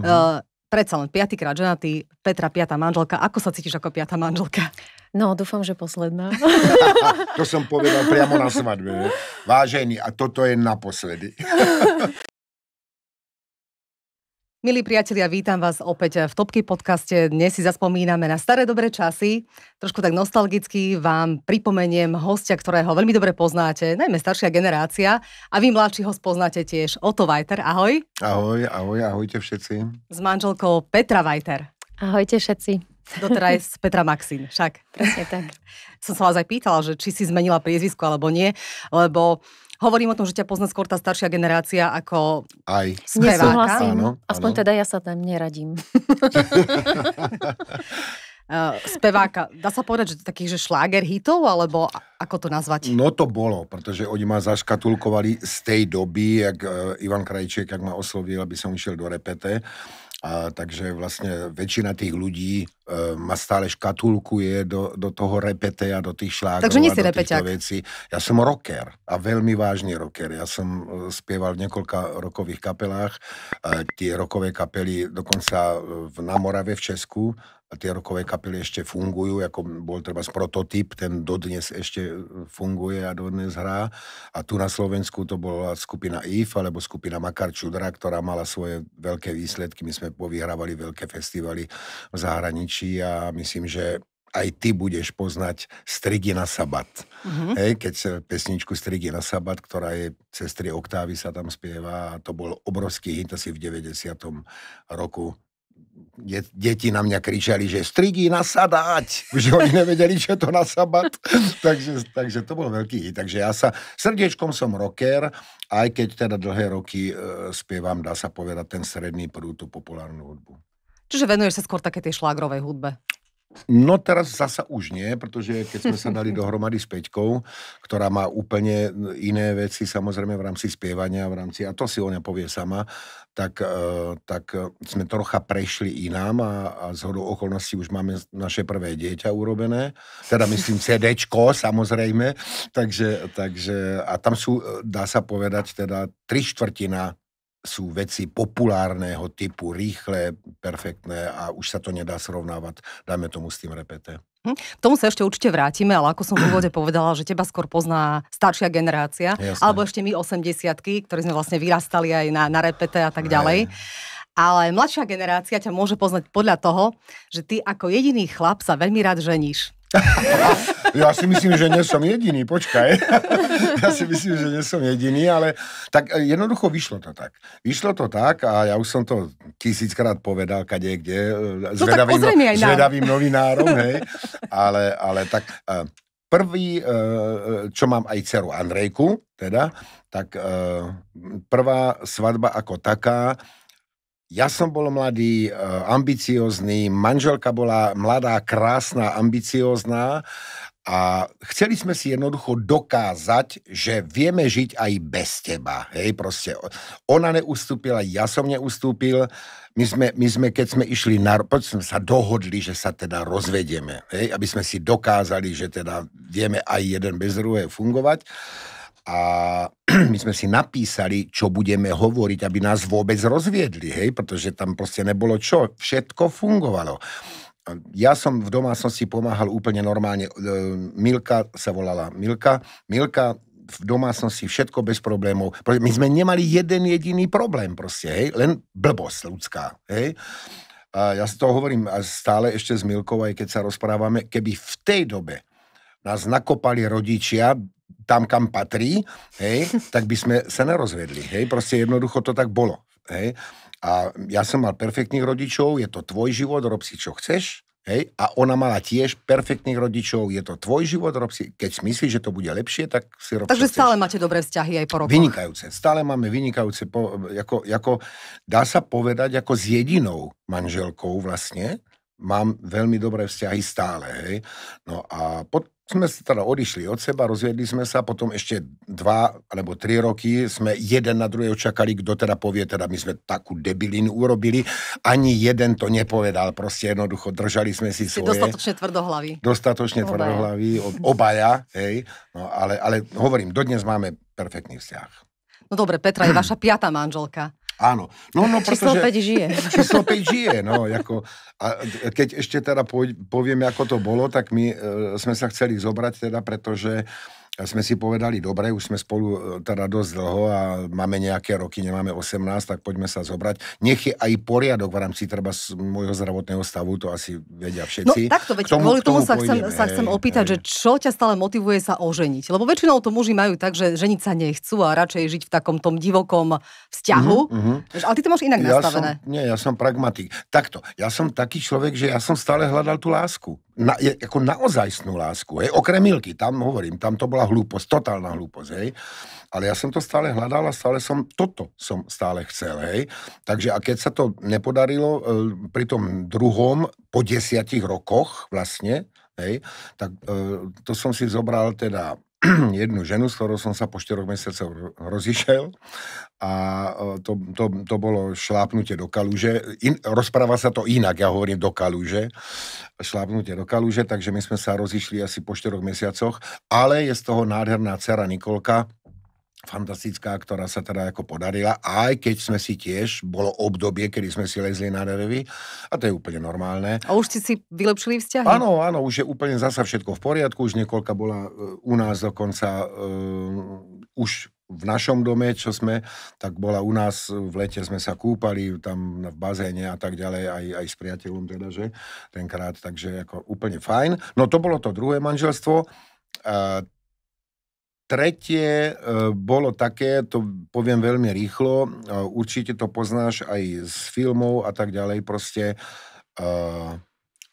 Mm-hmm. Uh, predsa len piatýkrát ženatý, Petra piatá manželka. Ako sa cítiš ako piatá manželka? No, dúfam, že posledná. to som povedal priamo na svadbe. Vážení, a toto je naposledy. Milí priatelia, vítam vás opäť v Topky podcaste. Dnes si zaspomíname na staré dobré časy. Trošku tak nostalgicky vám pripomeniem hostia, ktorého veľmi dobre poznáte, najmä staršia generácia. A vy mladší ho spoznáte tiež. Oto Vajter, ahoj. Ahoj, ahoj, ahojte všetci. S manželkou Petra Vajter. Ahojte všetci. Doteraj Petra Maxin, však. Presne tak. Som sa vás aj pýtala, že či si zmenila priezvisko alebo nie, lebo Hovorím o tom, že ťa pozná skôr tá staršia generácia ako Aj. Speváka. Nesúhlasím. áno. Aspoň teda ja sa tam neradím. Eh, speváka. Dá sa povedať, že takých, že šláger hitov, alebo ako to nazvať? No to bolo, pretože oni ma zaškatulkovali z tej doby, jak eh, Ivan Krajček, jak ma oslovil, aby som išiel do repete a, takže vlastne väčšina tých ľudí e, ma stále škatulkuje do, do toho repete a do tých šlákov takže nie si a do repeťak. vecí. Ja som rocker a veľmi vážny rocker. Ja som e, spieval v niekoľka rokových kapelách. E, tie rokové kapely dokonca e, v, na Morave v Česku a tie rokové kapely ešte fungujú, ako bol treba prototyp, ten dodnes ešte e, funguje a dodnes hrá. A tu na Slovensku to bola skupina IF, alebo skupina Makar Čudra, ktorá mala svoje veľké výsledky. My sme povyhrávali veľké festivaly v zahraničí a myslím, že aj ty budeš poznať Strigy na sabat. Mm-hmm. Hej, keď pesničku Strigy na sabat, ktorá je cez tri oktávy sa tam spieva a to bol obrovský hit asi v 90. roku de- deti na mňa kričali, že strigi nasadať, že oni nevedeli, čo to nasabat. takže, takže to bol veľký hit. Takže ja sa, srdiečkom som rocker, aj keď teda dlhé roky e, spievam, dá sa povedať, ten stredný prúd, tú populárnu hudbu. Čiže venuješ sa skôr také tej šlágrovej hudbe? No teraz zasa už nie, protože keď sme sa dali dohromady s Peťkou, ktorá má úplne iné veci samozrejme v rámci spievania, v rámci, a to si ona povie sama, tak, e, tak sme trocha prešli inám a, a z hodou okolností už máme naše prvé dieťa urobené, teda myslím CDčko samozrejme, takže, takže a tam sú, e, dá sa povedať, teda tri štvrtina sú veci populárneho typu, rýchle, perfektné a už sa to nedá srovnávať, dajme tomu s tým repete. Hm? K tomu sa ešte určite vrátime, ale ako som v úvode povedala, že teba skôr pozná staršia generácia, Jasne. alebo ešte my 80 ktorí sme vlastne vyrastali aj na, na repete a tak ďalej. Ne. Ale mladšia generácia ťa môže poznať podľa toho, že ty ako jediný chlap sa veľmi rád ženíš ja si myslím, že som jediný, počkaj. ja si myslím, že som jediný, ale tak e, jednoducho vyšlo to tak. Vyšlo to tak a ja už som to tisíckrát povedal, kade, kde, e, no zvedavým, no, no zvedavým novinárom, hej. Ale, ale tak e, prvý, čo mám aj dceru Andrejku, teda, tak prvá svadba ako taká, ja som bol mladý, eh, ambiciózny, manželka bola mladá, krásna, ambiciózna a chceli sme si jednoducho dokázať, že vieme žiť aj bez teba. Hej, proste ona neustúpila, ja som neustúpil. My sme, my sme keď sme išli na... Poď sme sa dohodli, že sa teda rozvedieme. Hej, aby sme si dokázali, že teda vieme aj jeden bez druhého fungovať a my sme si napísali, čo budeme hovoriť, aby nás vôbec rozviedli, hej, pretože tam proste nebolo čo, všetko fungovalo. Ja som v domácnosti pomáhal úplne normálne, e, Milka sa volala Milka, Milka v domácnosti všetko bez problémov. My sme nemali jeden jediný problém proste, hej? len blbosť ľudská. Hej? A ja si to hovorím stále ešte s Milkou, aj keď sa rozprávame, keby v tej dobe nás nakopali rodičia tam, kam patrí, hej, tak by sme sa nerozvedli. Hej, proste jednoducho to tak bolo. Hej. A ja som mal perfektných rodičov, je to tvoj život, rob si, čo chceš. Hej? A ona mala tiež perfektných rodičov, je to tvoj život, rob si, keď si myslíš, že to bude lepšie, tak si rob Takže stále máte dobré vzťahy aj po rokoch. Vynikajúce, stále máme vynikajúce, po, ako, ako, dá sa povedať, ako s jedinou manželkou vlastne, mám veľmi dobré vzťahy stále. Hej? No a pod, sme sa teda odišli od seba, rozviedli sme sa, potom ešte dva alebo tri roky sme jeden na druhého čakali, kto teda povie, teda my sme takú debilinu urobili, ani jeden to nepovedal, proste jednoducho držali sme si svoje. Dostatočne tvrdohlavy. Dostatočne obaja. tvrdohlavy, obaja, hej, no ale, ale hovorím, dodnes máme perfektný vzťah. No dobre, Petra je vaša piata manželka. Áno. No, no, pretože, číslo 5 žije. Číslo 5 žije, no. Ako, a keď ešte teda poviem, ako to bolo, tak my e, sme sa chceli zobrať teda, pretože a sme si povedali, dobre, už sme spolu e, teda dosť dlho a máme nejaké roky, nemáme 18, tak poďme sa zobrať. Nech je aj poriadok v rámci treba z môjho zdravotného stavu, to asi vedia no, všetci. No takto, veď, k tomu, kvôli tomu, tomu sa, chcem, sa chcem opýtať, hej. že čo ťa stále motivuje sa oženiť? Lebo väčšinou to muži majú tak, že ženiť sa nechcú a radšej žiť v takom tom divokom vzťahu. Mm-hmm, mm-hmm. Ale ty to máš inak ja nastavené. Som, nie, ja som pragmatik. Takto, ja som taký človek, že ja som stále hľadal tú lásku na, je, ako naozajstnú lásku, hej, okrem Milky, tam hovorím, tam to bola hlúposť, totálna hlúposť, hej, ale ja som to stále hľadal a stále som, toto som stále chcel, hej, takže a keď sa to nepodarilo e, pri tom druhom, po desiatich rokoch vlastne, hej, tak e, to som si zobral teda jednu ženu, s ktorou som sa po 4 mesiacoch rozišiel a e, to, to, to bolo šlápnutie do kaluže. In, rozpráva sa to inak, ja hovorím do kaluže. Šlápnutie do kaluže, takže my sme sa rozišli asi po 4 mesiacoch, ale je z toho nádherná dcera Nikolka, fantastická, ktorá sa teda ako podarila, aj keď sme si tiež, bolo obdobie, kedy sme si lezli na nervy a to je úplne normálne. A už ste si vylepšili vzťahy? Áno, áno, už je úplne zasa všetko v poriadku, už niekoľka bola e, u nás dokonca, um, už v našom dome, čo sme, tak bola u nás, v lete sme sa kúpali tam v bazéne a tak ďalej, aj, aj s priateľom teda, že tenkrát, takže ako úplne fajn. No to bolo to druhé manželstvo. Uh, Tretie e, bolo také, to poviem veľmi rýchlo, e, určite to poznáš aj z filmov a tak ďalej, proste e,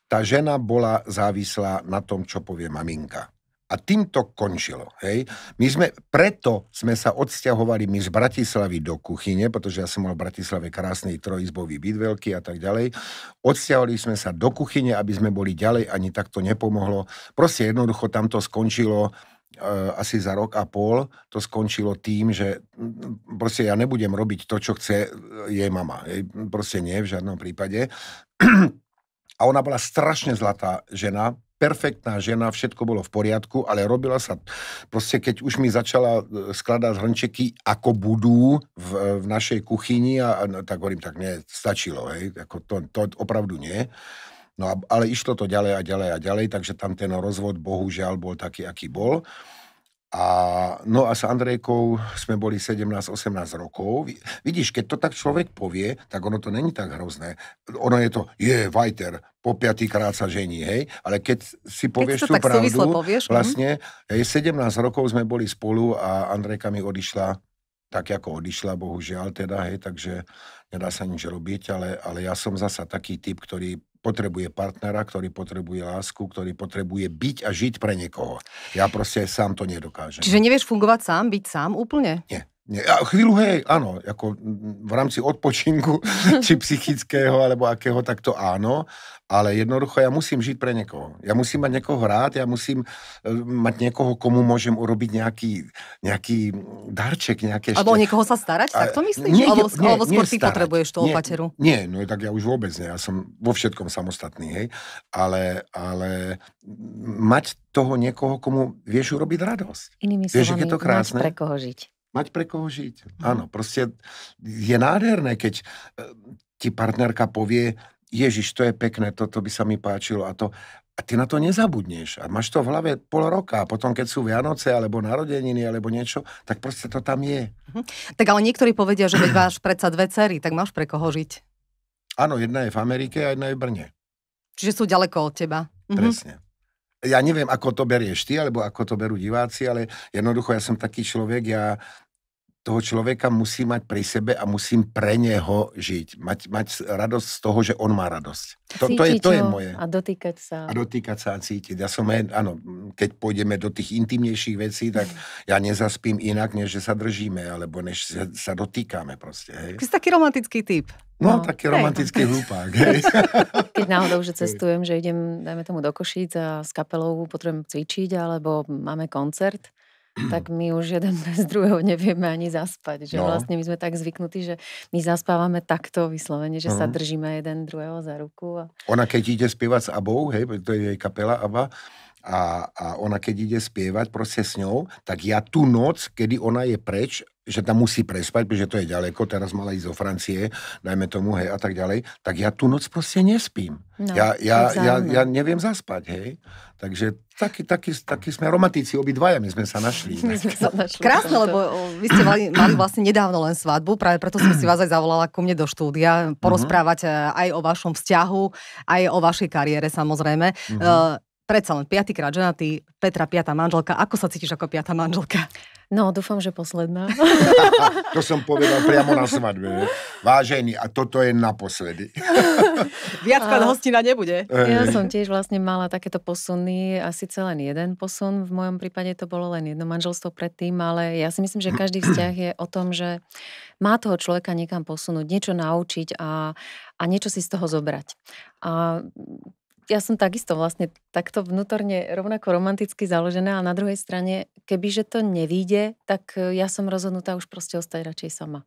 tá žena bola závislá na tom, čo povie maminka. A tým to končilo. Hej? My sme, preto sme sa odsťahovali my z Bratislavy do kuchyne, pretože ja som mal v Bratislave krásny trojizbový byt veľký a tak ďalej. Odsťahovali sme sa do kuchyne, aby sme boli ďalej, ani tak to nepomohlo. Proste jednoducho tam to skončilo E, asi za rok a pol to skončilo tým, že mm, proste ja nebudem robiť to, čo chce e, jej mama. Jej mm, proste nie, v žiadnom prípade. A ona bola strašne zlatá žena, perfektná žena, všetko bolo v poriadku, ale robila sa, proste keď už mi začala e, skladať hrnčeky, ako budú v, v našej kuchyni, a, a no, tak hovorím, tak nie, stačilo, hej, ako to, to opravdu nie. No a, ale išlo to ďalej a ďalej a ďalej, takže tam ten rozvod bohužiaľ bol taký, aký bol. A, no a s Andrejkou sme boli 17-18 rokov. Vidíš, keď to tak človek povie, tak ono to není tak hrozné. Ono je to, je, Vajter, po piatýkrát sa žení, hej? Ale keď si povieš keď tú pravdu, povieš, hm? vlastne, hej, 17 rokov sme boli spolu a Andrejka mi odišla tak, ako odišla, bohužiaľ teda, hej, takže nedá sa nič robiť, ale, ale ja som zasa taký typ, ktorý potrebuje partnera, ktorý potrebuje lásku, ktorý potrebuje byť a žiť pre niekoho. Ja proste sám to nedokážem. Čiže nevieš fungovať sám, byť sám úplne? Nie. Nie, a chvíľu, hej, áno, ako v rámci odpočinku, či psychického, alebo akého, tak to áno, ale jednoducho ja musím žiť pre niekoho. Ja musím mať niekoho rád, ja musím eh, mať niekoho, komu môžem urobiť nejaký, nejaký darček, nejaké... Alebo o niekoho sa starať, tak to myslíš? alebo, skôr nie ty starať, potrebuješ toho nie, opateru? Nie, no tak ja už vôbec nie, ja som vo všetkom samostatný, hej, ale, ale mať toho niekoho, komu vieš urobiť radosť. Inými slovami, máš pre koho žiť. Mať pre koho žiť. Mhm. Áno, proste je nádherné, keď e, ti partnerka povie, Ježiš, to je pekné, toto by sa mi páčilo a to. A ty na to nezabudneš. A máš to v hlave pol roka. A potom, keď sú Vianoce, alebo narodeniny, alebo niečo, tak proste to tam je. Mhm. Tak ale niektorí povedia, že veď máš predsa dve cery, tak máš pre koho žiť. Áno, jedna je v Amerike a jedna je v Brne. Čiže sú ďaleko od teba. Mhm. Presne. Ja neviem, ako to berieš ty, alebo ako to berú diváci, ale jednoducho ja som taký človek, ja toho človeka musím mať pri sebe a musím pre neho žiť. Mať, mať radosť z toho, že on má radosť. To, to, je, to je no, moje. A dotýkať sa. A dotýkať sa a cítiť. Ja som aj, áno, keď pôjdeme do tých intimnejších vecí, tak ja nezaspím inak, než že sa držíme, alebo než sa, sa dotýkame proste. Hej. Ty si taký romantický typ. No, no taký hej. romantický hlupák. Hej. Keď náhodou, že cestujem, že idem, dajme tomu, do Košíc a s kapelou potrebujem cvičiť, alebo máme koncert, tak my už jeden bez druhého nevieme ani zaspať. Že no. vlastne my sme tak zvyknutí, že my zaspávame takto vyslovene, že uh-huh. sa mhm. držíme jeden druhého za ruku. A... Ona keď ide spievať s Abou, hej, to je jej kapela Aba, a, a ona keď ide spievať proste s ňou, tak ja tú noc, kedy ona je preč že tam musí prespať, pretože to je ďaleko, teraz mala ísť zo Francie, dajme tomu, hej, a tak ďalej, tak ja tú noc proste nespím. No, ja, ja, ja, ja neviem zaspať, hej. Takže taký, taký, taký sme romantici, obidvaja my sme sa našli. My sme sa našli. Krásne, lebo vy ste mali, mali vlastne nedávno len svadbu, práve preto som si vás aj zavolala ku mne do štúdia, mhm. porozprávať e, aj o vašom vzťahu, aj o vašej kariére samozrejme. Uh-huh predsa len piatýkrát ženatý, Petra piatá manželka. Ako sa cítiš ako piatá manželka? No, dúfam, že posledná. to som povedal priamo na svadbe. Vážení, a toto je naposledy. Viackrát a... hostina nebude. Ja som tiež vlastne mala takéto posuny, asi len jeden posun. V mojom prípade to bolo len jedno manželstvo predtým, ale ja si myslím, že každý vzťah je o tom, že má toho človeka niekam posunúť, niečo naučiť a, a niečo si z toho zobrať. A ja som takisto vlastne takto vnútorne rovnako romanticky založená a na druhej strane, kebyže to nevíde, tak e, ja som rozhodnutá už proste ostať radšej sama.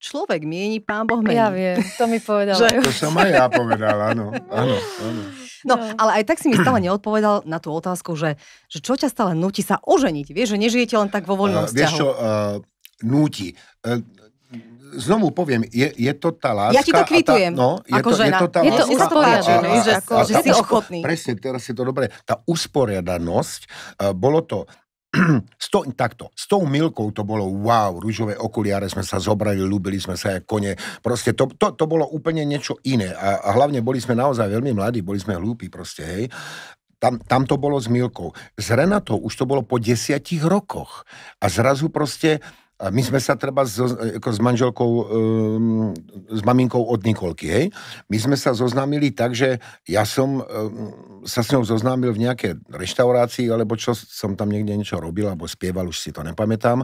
Človek mieni, pán Boh mení. Ja viem, to mi povedal. Že... To som aj ja povedal, áno, áno, áno. No, ale aj tak si mi stále neodpovedal na tú otázku, že, že čo ťa stále nutí sa oženiť? Vieš, že nežijete len tak vo e, voľnom uh, vzťahu. Vieš čo, uh, nutí. Uh, znovu poviem, je, je to tá láska. Ja ti to kvitujem. no, je, ako to, žena. je to tá je láska. Je to usporiadanosť, že, ako, že si ochotný. Presne, teraz je to dobré, Tá usporiadanosť, uh, bolo to s to, takto, s tou Milkou to bolo wow, rúžové okuliare sme sa zobrali, ľúbili sme sa ako kone, proste to, to, to bolo úplne niečo iné a, a hlavne boli sme naozaj veľmi mladí, boli sme hlúpi proste, hej. Tam, tam to bolo s Milkou. S Renatou už to bolo po desiatich rokoch a zrazu proste a my sme sa treba s, ako s manželkou, um, s maminkou od Nikolky, hej. My sme sa zoznámili tak, že ja som um, sa s ňou zoznámil v nejaké reštaurácii, alebo čo som tam niekde niečo robil, alebo spieval, už si to nepamätám.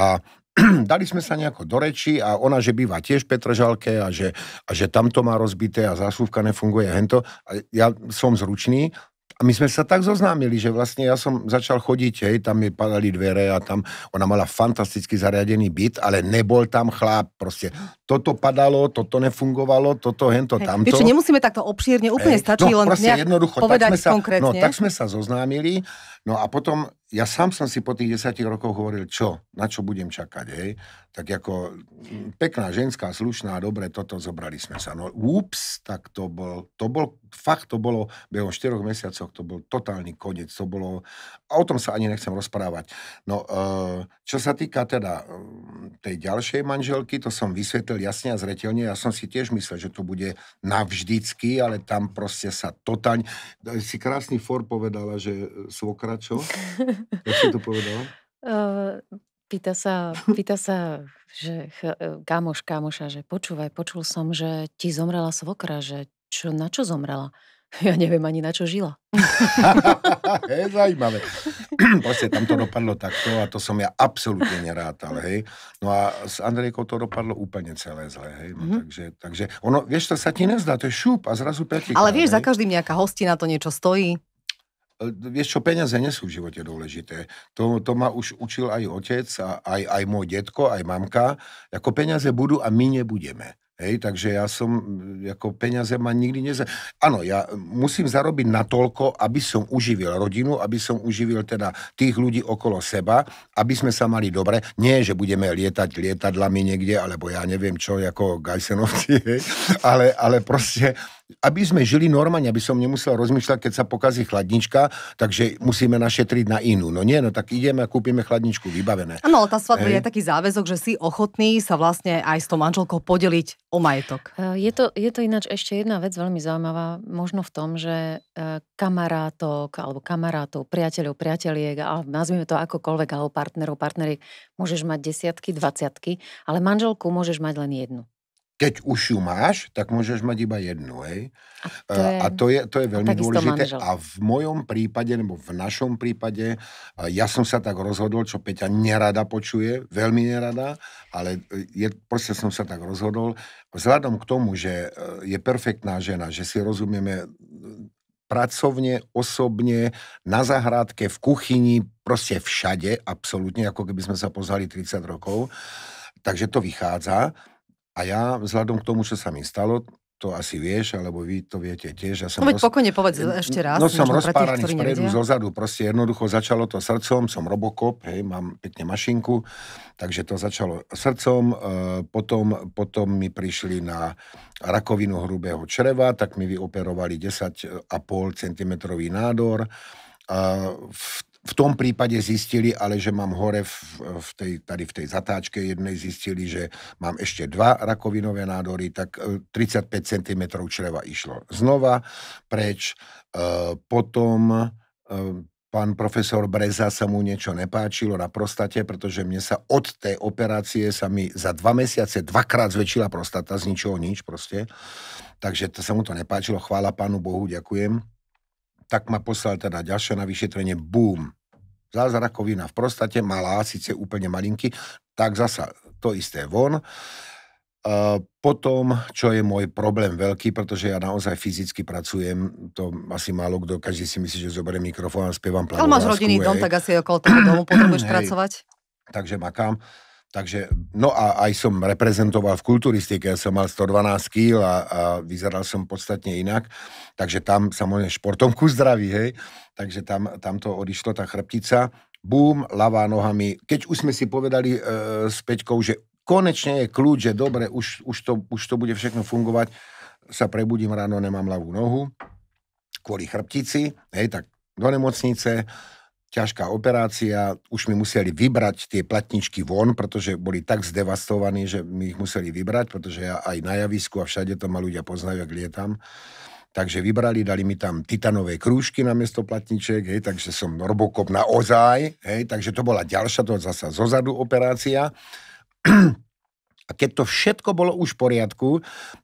A dali sme sa nejako do reči a ona, že býva tiež v Petržalke a že, a že tamto má rozbité a zásuvka nefunguje hento. A ja som zručný, a my sme sa tak zoznámili, že vlastne ja som začal chodiť, hej, tam mi padali dvere a tam, ona mala fantasticky zariadený byt, ale nebol tam chlap, proste toto padalo, toto nefungovalo, toto, hento, hej, tamto. Vieš, nemusíme takto obšírne, úplne hej, stačí no, len proste, jednoducho, povedať tak sme sa, konkrétne. No, tak sme sa zoznámili, no a potom, ja sám som si po tých desiatich rokoch hovoril, čo, na čo budem čakať, hej tak ako pekná ženská, slušná, dobre, toto zobrali sme sa. No ups, tak to bol, to bol, fakt to bolo, beho 4 mesiacoch, to bol totálny koniec, to bolo, a o tom sa ani nechcem rozprávať. No, e, čo sa týka teda e, tej ďalšej manželky, to som vysvetlil jasne a zretelne, ja som si tiež myslel, že to bude navždycky, ale tam proste sa totálne, si krásny for povedala, že e, svokračo, jak si to povedala? Pýta sa, pýta sa že e, kamoš, kámoša, že počúvaj, počul som, že ti zomrela svokra, že čo, na čo zomrela? Ja neviem ani na čo žila. je zajímavé. Proste tam to dopadlo takto a to som ja absolútne nerátal, hej. No a s Andrejkou to dopadlo úplne celé zle, hej. No, mm-hmm. takže, takže ono, vieš, to sa ti nezdá, to je šup a zrazu pekne. Ale vieš, hej. za každým nejaká hostina to niečo stojí. E, vieš čo, peniaze nie sú v živote dôležité. To, to ma už učil aj otec, a aj, aj môj detko, aj mamka. Ako peniaze budú a my nebudeme. Hej, takže ja som, e, ako peniaze ma nikdy neza... Áno, ja musím zarobiť natoľko, aby som uživil rodinu, aby som uživil teda tých ľudí okolo seba, aby sme sa mali dobre. Nie, že budeme lietať lietadlami niekde, alebo ja neviem čo, ako Gajsenovci, hej, ale, ale proste aby sme žili normálne, aby som nemusel rozmýšľať, keď sa pokazí chladnička, takže musíme našetriť na inú. No nie, no tak ideme a kúpime chladničku vybavené. Áno, ale tá svadba je taký záväzok, že si ochotný sa vlastne aj s tou manželkou podeliť o majetok. E, je to, je to ináč ešte jedna vec veľmi zaujímavá, možno v tom, že e, kamarátok alebo kamarátov, priateľov, priateliek, a nazvime to akokoľvek, alebo partnerov, partnery, môžeš mať desiatky, dvaciatky, ale manželku môžeš mať len jednu keď už ju máš, tak môžeš mať iba jednu. Hej? A, to je, a to, je, to je veľmi a dôležité. A v mojom prípade, nebo v našom prípade, ja som sa tak rozhodol, čo Peťa nerada počuje, veľmi nerada, ale e, je, proste som sa tak rozhodol. Vzhľadom k tomu, že e, je perfektná žena, že si rozumieme pracovne, osobne, na zahrádke, v kuchyni, proste všade, absolútne, ako keby sme sa poznali 30 rokov. Takže to vychádza. A ja, vzhľadom k tomu, čo sa mi stalo, to asi vieš, alebo vy to viete tiež. Ja som no, roz... pokojne povedz ešte raz. No som rozpáraný tých, spredu, nevedia. zadu. proste jednoducho začalo to srdcom, som robokop, hej, mám pekne mašinku, takže to začalo srdcom, e, potom, potom mi prišli na rakovinu hrubého čreva, tak mi vyoperovali 10,5 cm nádor, a v, v tom prípade zistili, ale že mám hore v, v tej, tady v tej zatáčke jednej zistili, že mám ešte dva rakovinové nádory, tak 35 e, cm čreva išlo znova preč. E, potom e, pán profesor Breza sa mu niečo nepáčilo na prostate, pretože mne sa od tej operácie sa mi za dva mesiace dvakrát zväčšila prostata, z ničoho nič proste. Takže to sa mu to nepáčilo, chvála pánu Bohu, ďakujem. Tak ma poslal teda ďalšie na vyšetrenie, boom, zázrakovina v prostate, malá, síce úplne malinky, tak zasa to isté von. E, potom, čo je môj problém veľký, pretože ja naozaj fyzicky pracujem, to asi málo kto, každý si myslí, že zoberiem mikrofón a spievam plavú Ale máš rodinný dom, tak asi okolo toho domu potrebuješ pracovať. Takže makám. Takže, no a aj som reprezentoval v kulturistike, ja som mal 112 kg a, a vyzeral som podstatne inak, takže tam samozrejme športom ku zdraví, hej, takže tam, tam to odišlo, tá chrbtica, bum, lavá nohami. Keď už sme si povedali e, s Peťkou, že konečne je kľúč, že dobre, už, už, to, už to bude všechno fungovať, sa prebudím ráno, nemám ľavú nohu, kvôli chrbtici, hej, tak do nemocnice, ťažká operácia, už mi museli vybrať tie platničky von, pretože boli tak zdevastovaní, že mi ich museli vybrať, pretože ja aj na javisku a všade to ma ľudia poznajú, ak lietam. Takže vybrali, dali mi tam titanové krúžky na miesto platniček, hej, takže som Robocop na ozaj, hej, takže to bola ďalšia, to zasa zozadu operácia. A keď to všetko bolo už v poriadku,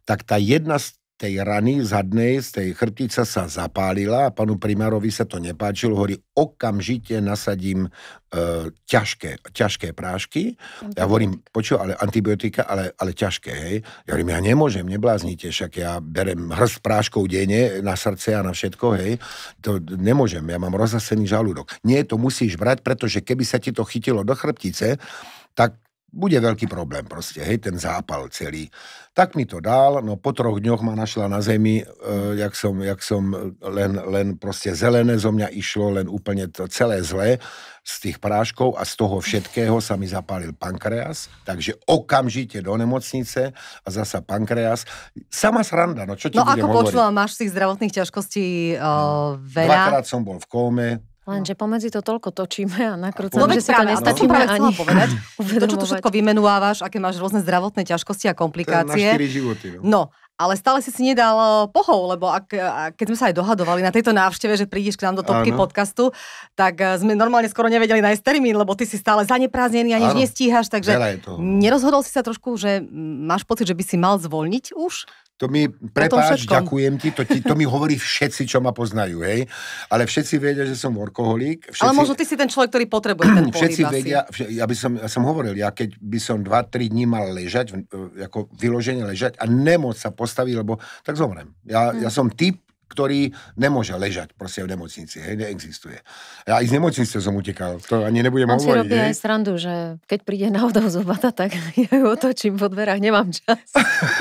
tak tá jedna z tej rany zadnej, z tej chrbtice sa zapálila a panu primárovi sa to nepáčilo, hovorí, okamžite nasadím e, ťažké, ťažké prášky. Antibiotika. Ja hovorím, počul, ale antibiotika, ale, ale ťažké, hej. Ja hovorím, ja nemôžem, nebláznite, však ja berem hrst práškov denne na srdce a na všetko, hej. To nemôžem, ja mám rozasený žalúdok. Nie, to musíš brať, pretože keby sa ti to chytilo do chrbtice, tak bude veľký problém proste, hej, ten zápal celý. Tak mi to dal, no po troch dňoch ma našla na zemi, e, jak som, jak som len, len proste zelené zo mňa išlo, len úplne to celé zlé z tých práškov a z toho všetkého sa mi zapálil pankreas, takže okamžite do nemocnice a zasa pankreas. Sama sranda, no čo ti No budem ako počula, máš tých zdravotných ťažkostí e, no, veľa? Dvakrát som bol v kóme, Lenže no. pomedzi to toľko točíme a nakrúcame, no že si to nestačíme no. ani povedať. to, čo tu všetko vymenúvávaš, aké máš rôzne zdravotné ťažkosti a komplikácie. To je na životy, no. no. ale stále si si nedal eh, pohov, lebo ak, eh, keď sme sa aj dohadovali na tejto návšteve, že prídeš k nám do topky ano. podcastu, tak eh, sme normálne skoro nevedeli nájsť termín, lebo ty si stále zanepráznený a nič nestíhaš, takže nerozhodol si sa trošku, že mm, máš pocit, že by si mal zvolniť už? To mi, prepáč, ďakujem ti to, ti, to mi hovorí všetci, čo ma poznajú, hej. Ale všetci vedia, že som workoholík. Všetci, Ale možno ty si ten človek, ktorý potrebuje ten pohyb Všetci asi. vedia, ja by som, ja som hovoril, ja keď by som 2-3 dní mal ležať, ako vyloženie ležať a nemoc sa postaviť, lebo tak zomrem. Ja, hmm. ja hm. som typ, ktorý nemôže ležať proste v nemocnici, hej, neexistuje. Ja aj z nemocnice som utekal, to ani nebudem On hovoriť. On si robí hej. aj srandu, že keď príde na odov zubata, tak ja ju otočím po dverách, nemám čas.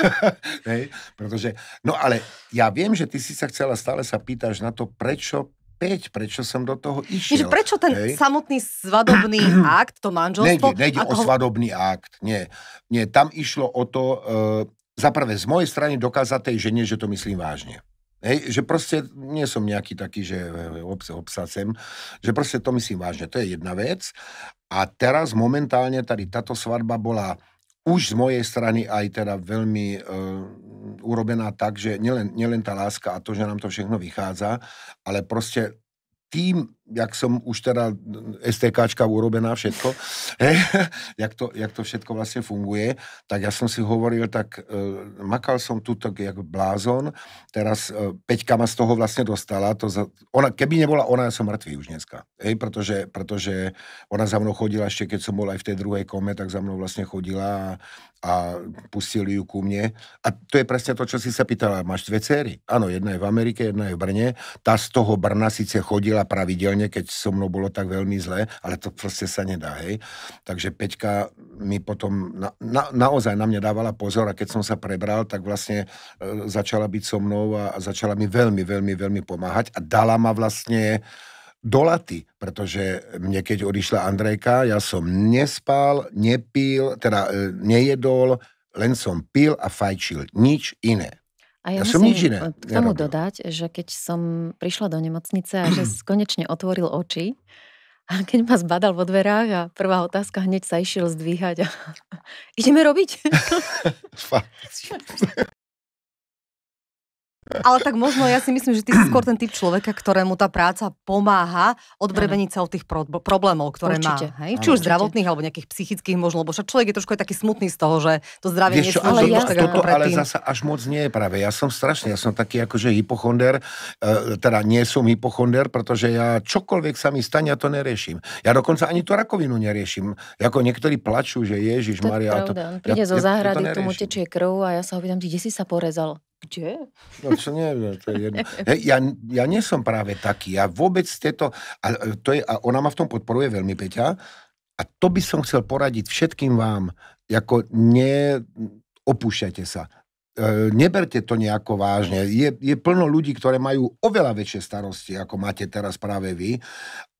hej, pretože, no ale ja viem, že ty si sa chcela, stále sa pýtaš na to, prečo Peť, prečo som do toho išiel. Ježi, prečo ten hej? samotný svadobný akt, to manželstvo... Nejde, nejde o toho... svadobný akt, nie. Nie, tam išlo o to, e, za prvé, z mojej strany dokázať tej žene, že to myslím vážne. Hej, že proste nie som nejaký taký, že obs, obsacem, že proste to myslím vážne, to je jedna vec. A teraz momentálne tady táto svadba bola už z mojej strany aj teda veľmi e, urobená tak, že nielen, nielen tá láska a to, že nám to všechno vychádza, ale proste tým, jak som už teda STKčka urobená všetko, he, jak, to, jak to všetko vlastne funguje, tak ja som si hovoril, tak e, makal som tu tak jak blázon, teraz e, Peťka ma z toho vlastne dostala, to za, ona, keby nebola ona, ja som mŕtvý už dneska, hej, pretože, pretože ona za mnou chodila ešte, keď som bol aj v tej druhej kome, tak za mnou vlastne chodila a, a pustili ju ku mne. A to je presne to, čo si sa pýtala, máš dve céry? Áno, jedna je v Amerike, jedna je v Brne, tá z toho Brna síce chodila pravidelne, pravidelne, keď so mnou bolo tak veľmi zle, ale to proste sa nedá, hej. Takže Peťka mi potom na, na, naozaj na mňa dávala pozor a keď som sa prebral, tak vlastne e, začala byť so mnou a, a začala mi veľmi, veľmi, veľmi pomáhať a dala ma vlastne do laty, pretože mne keď odišla Andrejka, ja som nespal, nepil, teda e, nejedol, len som pil a fajčil, nič iné. A ja, ja som nič iné k tomu nerobil. dodať, že keď som prišla do nemocnice a že konečne otvoril oči, a keď ma zbadal vo dverách a prvá otázka hneď sa išiel zdvíhať a ideme robiť. Ale tak možno ja si myslím, že ty si skôr ten typ človeka, ktorému tá práca pomáha odbrebeniť sa od tých pro- problémov, ktoré určite. má. Hej? Či už zdravotných alebo nejakých psychických možno, lebo však človek je trošku aj taký smutný z toho, že to zdravie Vieš, nie je ale, ja... tak ako ale zasa až moc nie je práve. Ja som strašný, ja som taký akože hypochonder, eh, teda nie som hypochonder, pretože ja čokoľvek sa mi stane, ja to neriešim. Ja dokonca ani tú rakovinu neriešim. Ako niektorí plačú, že Ježiš, Maria. To je pravda, to, príde ja, zo záhrady, ja tomu tečie krv a ja sa ho pýtam, kde si sa porezal? Kde? No čo neviem, no, to je jedno. Hey, ja, ja nie som práve taký, ja vôbec tieto, a, to je, a ona ma v tom podporuje veľmi, Peťa, a to by som chcel poradiť všetkým vám, ako neopúšťajte sa. E, neberte to nejako vážne. Je, je plno ľudí, ktoré majú oveľa väčšie starosti, ako máte teraz práve vy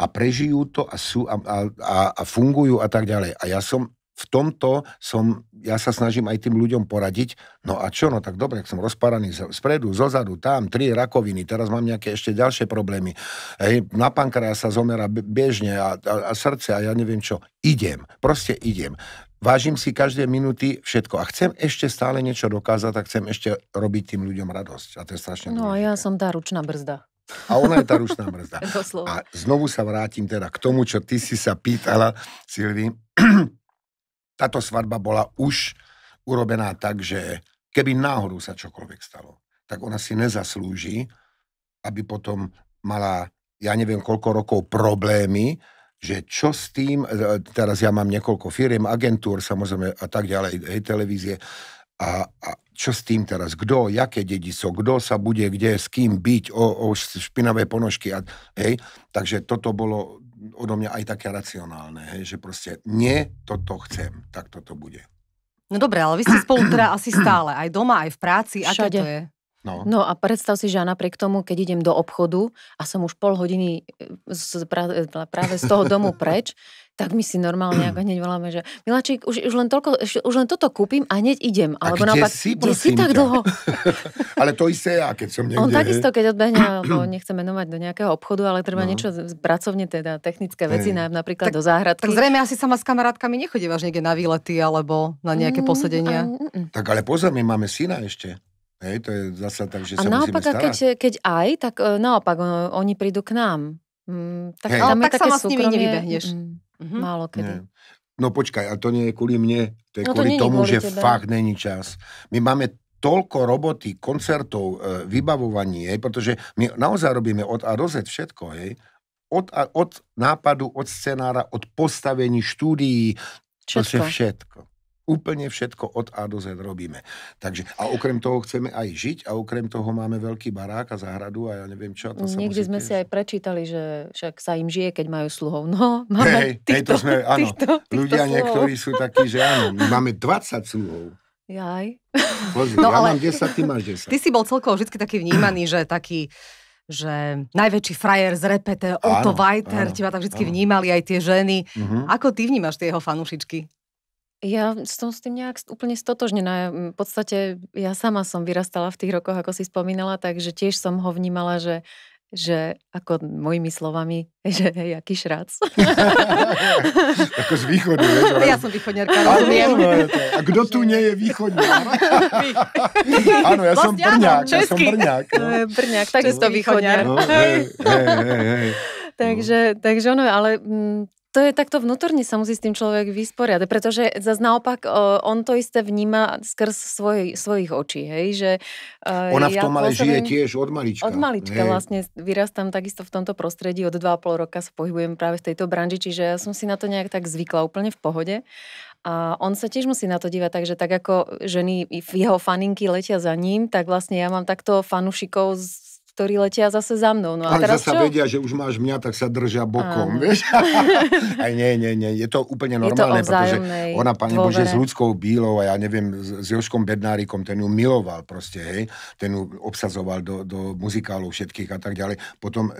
a prežijú to a, sú, a, a, a fungujú a tak ďalej. A ja som v tomto som, ja sa snažím aj tým ľuďom poradiť, no a čo, no tak dobre, som rozparaný spredu, zozadu, tam, tri rakoviny, teraz mám nejaké ešte ďalšie problémy, Hej, na pankreas sa zomera bežne a, a, a srdce a ja neviem čo, idem, proste idem. Vážim si každé minúty všetko a chcem ešte stále niečo dokázať a chcem ešte robiť tým ľuďom radosť a to je strašne No a ja som tá ručná brzda. A ona je tá ručná brzda. a znovu sa vrátim teda k tomu, čo ty si sa pýtala, Silvi. táto svadba bola už urobená tak, že keby náhodou sa čokoľvek stalo, tak ona si nezaslúži, aby potom mala, ja neviem koľko rokov, problémy, že čo s tým, e, teraz ja mám niekoľko firiem, agentúr samozrejme a tak ďalej, hej, televízie, a, a čo s tým teraz, kto, jaké dedico, kto sa bude, kde, s kým byť, o, o špinavé ponožky, a, hej, takže toto bolo odo mňa aj také racionálne, hej, že proste nie, toto chcem, tak toto bude. No dobre, ale vy ste spolu teda asi stále, aj doma, aj v práci, Všade. aké to je? No. no a predstav si, že ja napriek tomu, keď idem do obchodu a som už pol hodiny e, z, e, pra, práve z toho domu preč, tak my si normálne ako hneď voláme, že Miláčik, už, už, len toľko, už len toto kúpim a hneď idem. Alebo a kde naopak, si, kde si tak dlho? ale to isté ja, keď som niekde... On takisto, keď odbehne, alebo nechcem menovať do nejakého obchodu, ale treba no. niečo pracovne, teda technické veci, hey. napríklad tak, do záhradky. Tak zrejme asi sama s kamarátkami nechodívaš niekde na výlety alebo na nejaké mm, posedenia. Mm, mm, mm. Tak ale pozor, my máme syna ešte. Hej, to je zasa tak, že a sa naopak, musíme starať. keď, keď aj, tak e, naopak, oni prídu k nám. Mm, tak hey. tam je tak také sama súkromie, s nevybehneš. Mm, mm-hmm. Málo kedy. Nie. No počkaj, a to nie je kvôli mne, to je no, kvôli to tomu, kvôli že tebe. fakt není čas. My máme toľko roboty, koncertov, e, vybavovaní, hej, pretože my naozaj robíme od a rozet všetko, hej. Od, a, od nápadu, od scenára, od postavení štúdií, všetko. všetko. Úplne všetko od A do Z robíme. Takže, a okrem toho chceme aj žiť a okrem toho máme veľký barák a záhradu a ja neviem čo. To sa Niekde sme tiež... si aj prečítali, že však sa im žije, keď majú sluhov. No, máme hey, týchto, hey, to sme, áno, týchto, týchto ľudia sluhov. niektorí sú takí, že áno, my máme 20 sluhov. Jaj. Pozri, no, ja ale... mám 10, ty máš 10. Ty si bol celkovo vždy taký vnímaný, že taký že najväčší frajer z repete, Otto Weiter, teba tak vždy vnímali aj tie ženy. Uh-huh. Ako ty vnímaš tie jeho fanúšičky? Ja som s tým nejak úplne stotožnená. V podstate ja sama som vyrastala v tých rokoch, ako si spomínala, takže tiež som ho vnímala, že že ako mojimi slovami, že hej, aký šrac. ako z východu, vieš? Ale... Ja som východňarka, rozumiem. No, a kto tu nie je východňar? áno, ja som vlastne Brňák, ja som Brňák. No. Brňák, to východňar. No, hej, hej, hej, hej. Takže, no. takže ono, ale mm, to je takto vnútorne sa musí s tým človek vysporiadať, pretože zase naopak e, on to isté vníma skrz svoj, svojich očí, hej, že... E, Ona ja v tom ale žije tiež od malička. Od malička hej. vlastne, vyrastám takisto v tomto prostredí, od 2,5 roka sa pohybujem práve v tejto branži, čiže ja som si na to nejak tak zvykla úplne v pohode. A on sa tiež musí na to dívať, takže tak ako ženy, jeho faninky letia za ním, tak vlastne ja mám takto fanušikov z ktorí letia zase za mnou. No a teraz zase čo? vedia, že už máš mňa, tak sa držia bokom, Áno. vieš. Aj nie, nie, nie, je to úplne normálne, to pretože ona, pani dôvere. Bože, s ľudskou bílou a ja neviem, s Joškom Bednárikom, ten ju miloval proste, hej, ten ju obsazoval do, do muzikálov všetkých a tak ďalej. Potom e,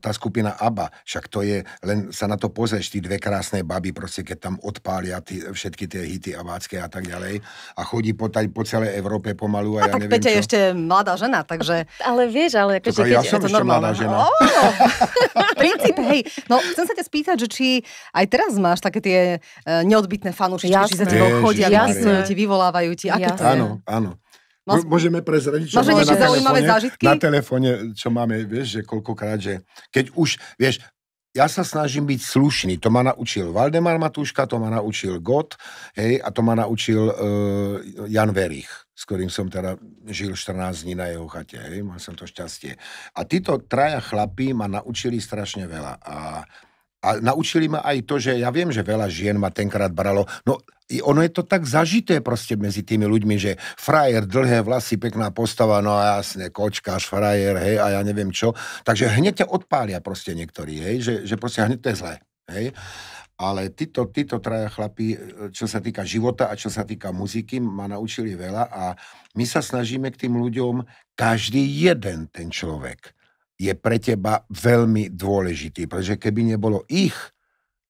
tá skupina ABBA, však to je, len sa na to pozrieš, tí dve krásne baby, proste, keď tam odpália tí, všetky tie hity abácké a tak ďalej a chodí po, taj, po celej Európe pomalu a, a ja tak neviem Peťa čo. je ešte mladá žena, takže... Ale vieš, ale ale keďže, ja som je to normálne. žena. Oh, princíp, hej. No, chcem sa ťa spýtať, že či aj teraz máš také tie e, neodbitné fanúšičky, či sa tebou chodia, vyvolávajú ti vyvolávajú ti. Aké to je? Áno, áno. No, môžeme prezradiť, čo máme na zaujímavé telefóne, zážitky? Na telefóne, čo máme, vieš, že koľkokrát, že keď už, vieš, ja sa snažím byť slušný. To ma naučil Valdemar Matúška, to ma naučil Gott, hej, a to ma naučil uh, Jan Verich s ktorým som teda žil 14 dní na jeho chate, hej, mal som to šťastie. A títo traja chlapí ma naučili strašne veľa a, a naučili ma aj to, že ja viem, že veľa žien ma tenkrát bralo, no ono je to tak zažité proste medzi tými ľuďmi, že frajer, dlhé vlasy, pekná postava, no a jasne, kočkáš, frajer, hej, a ja neviem čo. Takže hneď ťa odpália proste niektorí, hej, že, že proste hneď to je zlé, hej. Ale títo, títo traja chlapí, e, čo sa týka života a čo sa týka muziky, ma naučili veľa a my sa snažíme k tým ľuďom, každý jeden ten človek je pre teba veľmi dôležitý, pretože keby nebolo ich,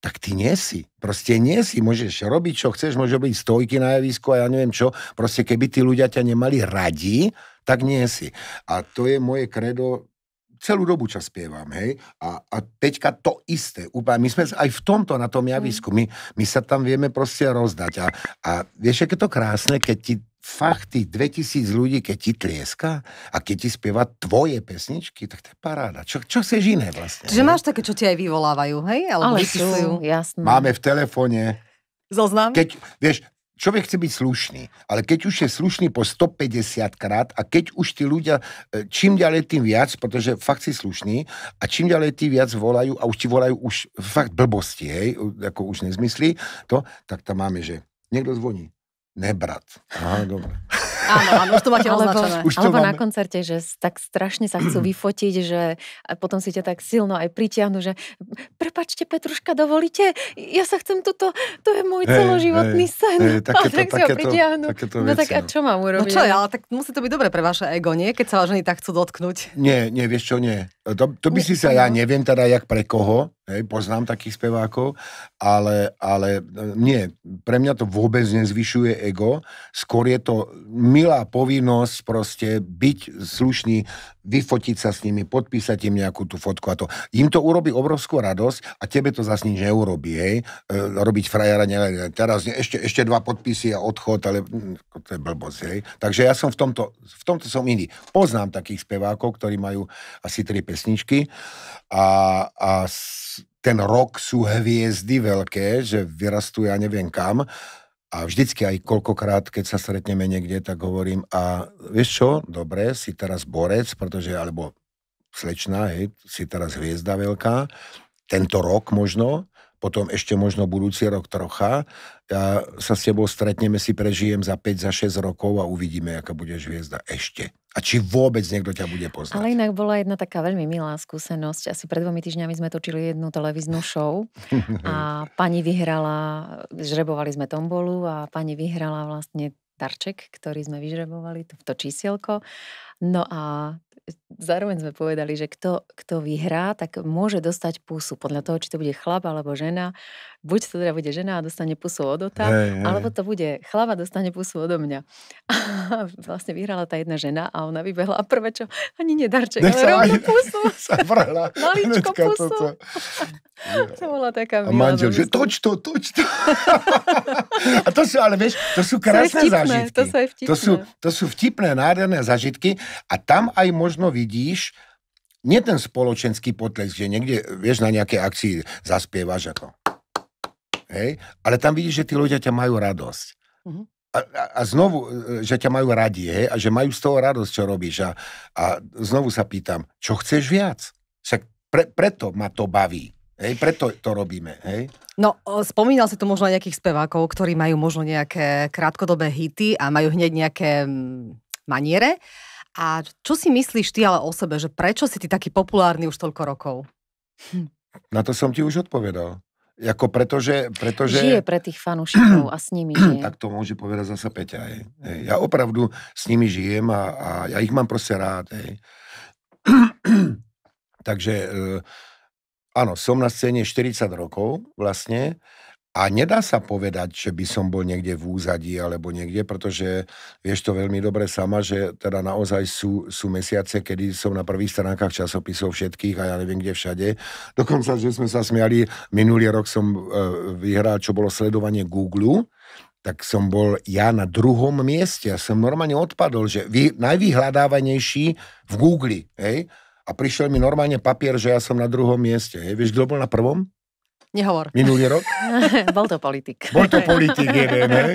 tak ty nie si. Proste nie si. Môžeš robiť, čo chceš, môže byť stojky na javisku a ja neviem čo. Proste keby tí ľudia ťa nemali radi, tak nie si. A to je moje kredo celú dobu čas spievam, hej, a, a Peťka to isté, úplne, my sme aj v tomto, na tom mm. javisku, my, my sa tam vieme proste rozdať a, a vieš, aké to krásne, keď ti fakt tých 2000 ľudí, keď ti tlieska a keď ti spieva tvoje pesničky, tak to je paráda. Čo, čo chceš iné vlastne? Čiže máš také, čo ti aj vyvolávajú, hej? Alebo Ale sú, jasné. Máme v telefóne Zoznam? Keď, vieš, človek chce byť slušný, ale keď už je slušný po 150 krát a keď už tí ľudia e, čím ďalej tým viac, pretože fakt si slušný a čím ďalej tým viac volajú a už ti volajú už fakt blbosti, hej, ako už nezmyslí to, tak tam máme, že niekto zvoní. Nebrat. Aha, dobre. Áno, áno, už to máte alebo, Už to alebo mám... na koncerte, že tak strašne sa chcú vyfotiť, že a potom si ťa tak silno aj pritiahnu, že prepačte Petruška, dovolíte, ja sa chcem toto, to je môj hey, celoživotný hey, sen. Hey, tak a tak takéto, si ho pritiahnu. no tak a no. čo mám no urobiť? No čo, ale tak musí to byť dobre pre vaše ego, nie? Keď sa vás ženy tak chcú dotknúť. Nie, nie, vieš čo, nie. To, to by nie, si sa, ja no. neviem teda, jak pre koho, Hej, poznám takých spevákov, ale, ale e, nie, pre mňa to vôbec nezvyšuje ego, skôr je to milá povinnosť proste byť slušný, vyfotiť sa s nimi, podpísať im nejakú tú fotku a to. Im to urobí obrovskú radosť a tebe to zase nič neurobí, hej. E, robiť frajara, ne, teraz ne, ešte, ešte dva podpisy a odchod, ale mm, to je blbosť, hej. Takže ja som v tomto, v tomto som iný. Poznám takých spevákov, ktorí majú asi tri pesničky a, a ten rok sú hviezdy veľké, že vyrastú ja neviem kam a vždycky aj koľkokrát, keď sa stretneme niekde, tak hovorím a vieš čo, dobre, si teraz borec, pretože, alebo slečná, hej, si teraz hviezda veľká, tento rok možno, potom ešte možno budúci rok trocha. Ja sa s tebou stretneme, si prežijem za 5, za 6 rokov a uvidíme, aká bude hviezda ešte. A či vôbec niekto ťa bude poznať. Ale inak bola jedna taká veľmi milá skúsenosť. Asi pred dvomi týždňami sme točili jednu televíznu show a pani vyhrala, žrebovali sme tombolu a pani vyhrala vlastne darček, ktorý sme vyžrebovali, to, to čísielko. No a zároveň sme povedali, že kto, kto vyhrá, tak môže dostať púsu podľa toho, či to bude chlap alebo žena buď to teda bude žena a dostane pusu od ota, hey, hey. alebo to bude chlava dostane pusu odo mňa. A vlastne vyhrala tá jedna žena a ona vybehla a prvé čo, ani nedarček, ale rovno aj, pusu. Sa vrhla. Maličko pusu. Toto. to. bola taká milá. A manžel, že toč to, toč to. a to sú, ale vieš, to sú krásne to vtipné, zážitky. To sú, vtipné. To, sú, to sú vtipné, nádherné zážitky a tam aj možno vidíš, nie ten spoločenský potlesk, že niekde, vieš, na nejakej akcii zaspievaš ako Hej? Ale tam vidíš, že tí ľudia ťa majú radosť. Uh-huh. A, a, a znovu, e, že ťa majú radi, hej? a že majú z toho radosť, čo robíš. A, a znovu sa pýtam, čo chceš viac? Však pre, preto ma to baví. Hej, preto to robíme, hej? No, spomínal si tu možno nejakých spevákov, ktorí majú možno nejaké krátkodobé hity a majú hneď nejaké mm, maniere. A čo si myslíš ty ale o sebe, že prečo si ty taký populárny už toľko rokov? Hm. Na to som ti už odpovedal. Jako pretože, pretože... Žije pre tých fanúšikov a s nimi žije. Tak to môže povedať zase Peťa. Je. Ja opravdu s nimi žijem a, a ja ich mám proste rád. Je. Takže eh, áno, som na scéne 40 rokov vlastne a nedá sa povedať, že by som bol niekde v úzadí alebo niekde, pretože vieš to veľmi dobre sama, že teda naozaj sú, sú mesiace, kedy som na prvých stránkach časopisov všetkých a ja neviem kde všade. Dokonca, že sme sa smiali, minulý rok som e, vyhral, čo bolo sledovanie Google, tak som bol ja na druhom mieste. a som normálne odpadol, že vy, najvyhľadávanejší v Google. Hej? A prišiel mi normálne papier, že ja som na druhom mieste. Hej? Vieš, kto bol na prvom? Nehovor. Minulý rok? Bol to politik. Bol to politik jeden, hej?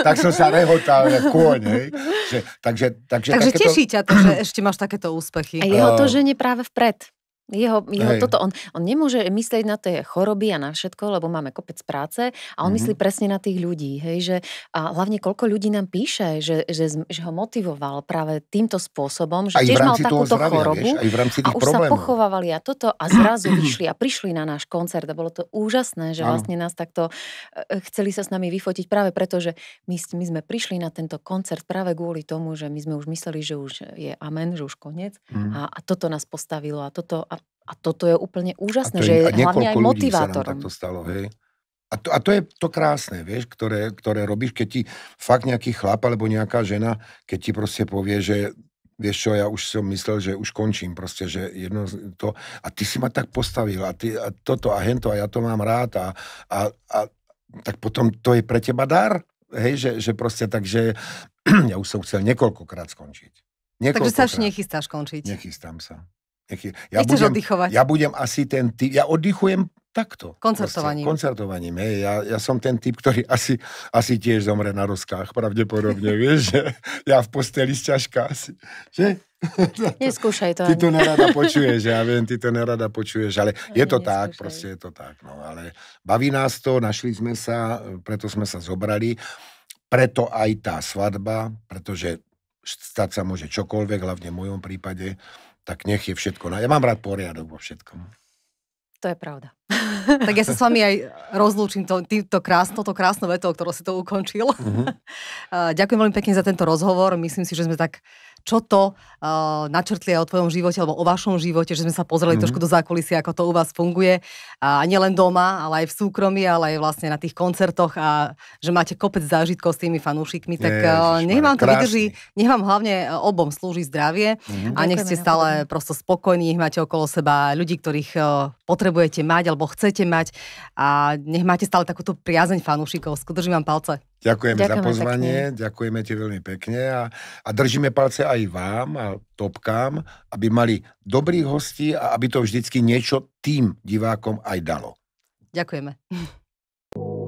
Tak som sa rehotal kôň, hej? Že, takže, takže, takže takéto... teší ťa to, že ešte máš takéto úspechy. A jeho to žene práve vpred. Jeho, jeho toto, on, on nemôže myslieť na tie choroby a na všetko, lebo máme kopec práce a on mm-hmm. myslí presne na tých ľudí. Hej, že, a hlavne koľko ľudí nám píše, že, že, že ho motivoval práve týmto spôsobom, že aj tiež mal takúto zdravia, chorobu vieš, aj v rámci tých a už problémov. sa pochovávali a toto a zrazu vyšli a prišli na náš koncert a bolo to úžasné, že ano. vlastne nás takto e, e, chceli sa s nami vyfotiť práve preto, že my, my sme prišli na tento koncert práve kvôli tomu, že my sme už mysleli, že už je amen, že už koniec mm. a, a toto nás postavilo a toto a a toto je úplne úžasné, je, že je hlavne aj motivátor. A to takto stalo, hej. A to, a to je to krásne, vieš, ktoré, ktoré robíš, keď ti fakt nejaký chlap alebo nejaká žena, keď ti proste povie, že vieš čo, ja už som myslel, že už končím proste, že jedno to, a ty si ma tak postavil a, ty, a toto a hento a ja to mám rád a, a, a tak potom to je pre teba dar, hej, že, že proste takže ja už som chcel niekoľkokrát skončiť. Niekoľkokrát. Takže sa už nechystáš končiť. Nechystám sa. Nechy... Ja budem, oddychovať. Ja budem asi ten typ, ja oddychujem takto. Koncertovaním. Proste, koncertovaním, hej. Ja, ja som ten typ, ktorý asi, asi tiež zomre na rozkách, pravdepodobne, vieš, že ja v posteli z ťažka asi, že? Neskúšaj to. Ty to nerada počuješ, ja viem, ty to nerada počuješ, ale je to Neskúšaj. tak, proste je to tak, no, ale baví nás to, našli sme sa, preto sme sa zobrali, preto aj tá svadba, pretože stať sa môže čokoľvek, hlavne v mojom prípade, tak nech je všetko. Ja mám rád poriadok vo všetkom. To je pravda. tak ja sa s vami aj rozlúčim to, týmto krásno, to krásno vetou, ktorou si to ukončil. Mm-hmm. Ďakujem veľmi pekne za tento rozhovor. Myslím si, že sme tak čo to uh, načrtli o tvojom živote alebo o vašom živote, že sme sa pozreli mm-hmm. trošku do zákulisia, ako to u vás funguje. A nielen doma, ale aj v súkromí, ale aj vlastne na tých koncertoch a že máte kopec zážitkov s tými fanúšikmi, tak eh, Ježiš, nech vám to krásny. vydrží, nech vám hlavne eh, obom slúži zdravie mm-hmm. a nech ste stále prosto spokojní, nech máte okolo seba ľudí, ktorých potrebujete mať alebo chcete mať a nech máte stále takúto priazeň fanúšikov. Skutočne vám palce. Ďakujeme Ďakujem za pozvanie, pekne. ďakujeme ti veľmi pekne a, a držíme palce aj vám a topkám, aby mali dobrých hostí a aby to vždycky niečo tým divákom aj dalo. Ďakujeme.